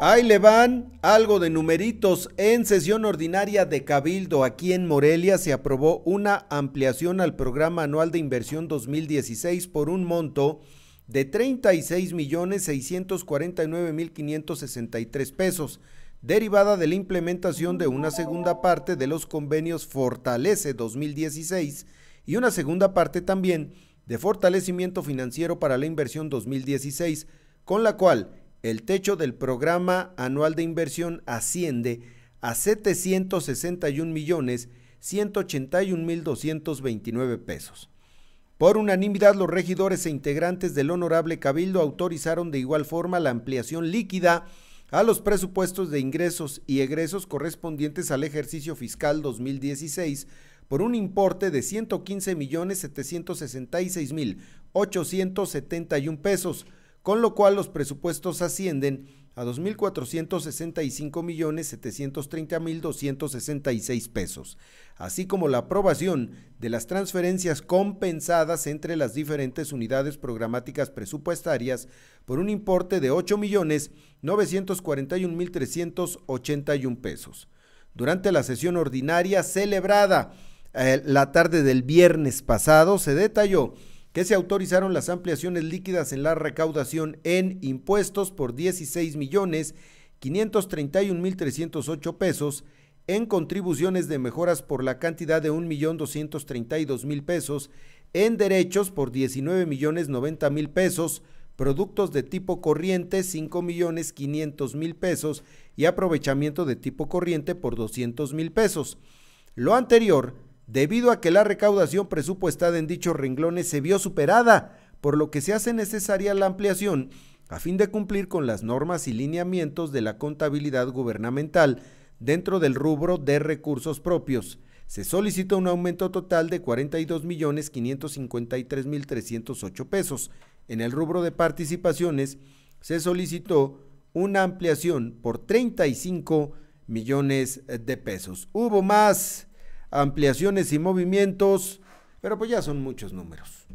Ahí le van algo de numeritos. En sesión ordinaria de Cabildo aquí en Morelia se aprobó una ampliación al programa anual de inversión 2016 por un monto de $36,649,563 pesos, derivada de la implementación de una segunda parte de los convenios Fortalece 2016 y una segunda parte también de Fortalecimiento Financiero para la Inversión 2016, con la cual el techo del programa anual de inversión asciende a 761 millones mil pesos. Por unanimidad, los regidores e integrantes del Honorable Cabildo autorizaron de igual forma la ampliación líquida a los presupuestos de ingresos y egresos correspondientes al ejercicio fiscal 2016 por un importe de 115 millones mil pesos con lo cual los presupuestos ascienden a 2.465.730.266 pesos, así como la aprobación de las transferencias compensadas entre las diferentes unidades programáticas presupuestarias por un importe de 8.941.381 pesos. Durante la sesión ordinaria celebrada eh, la tarde del viernes pasado se detalló que se autorizaron las ampliaciones líquidas en la recaudación en impuestos por 16 millones pesos, en contribuciones de mejoras por la cantidad de 1.232.000 pesos, en derechos por 19 millones mil pesos, productos de tipo corriente 5 millones 500 mil pesos y aprovechamiento de tipo corriente por 200 mil pesos. Lo anterior debido a que la recaudación presupuestada en dichos renglones se vio superada, por lo que se hace necesaria la ampliación a fin de cumplir con las normas y lineamientos de la contabilidad gubernamental dentro del rubro de recursos propios. Se solicitó un aumento total de 42.553.308 pesos. En el rubro de participaciones se solicitó una ampliación por 35 millones de pesos. Hubo más ampliaciones y movimientos, pero pues ya son muchos números.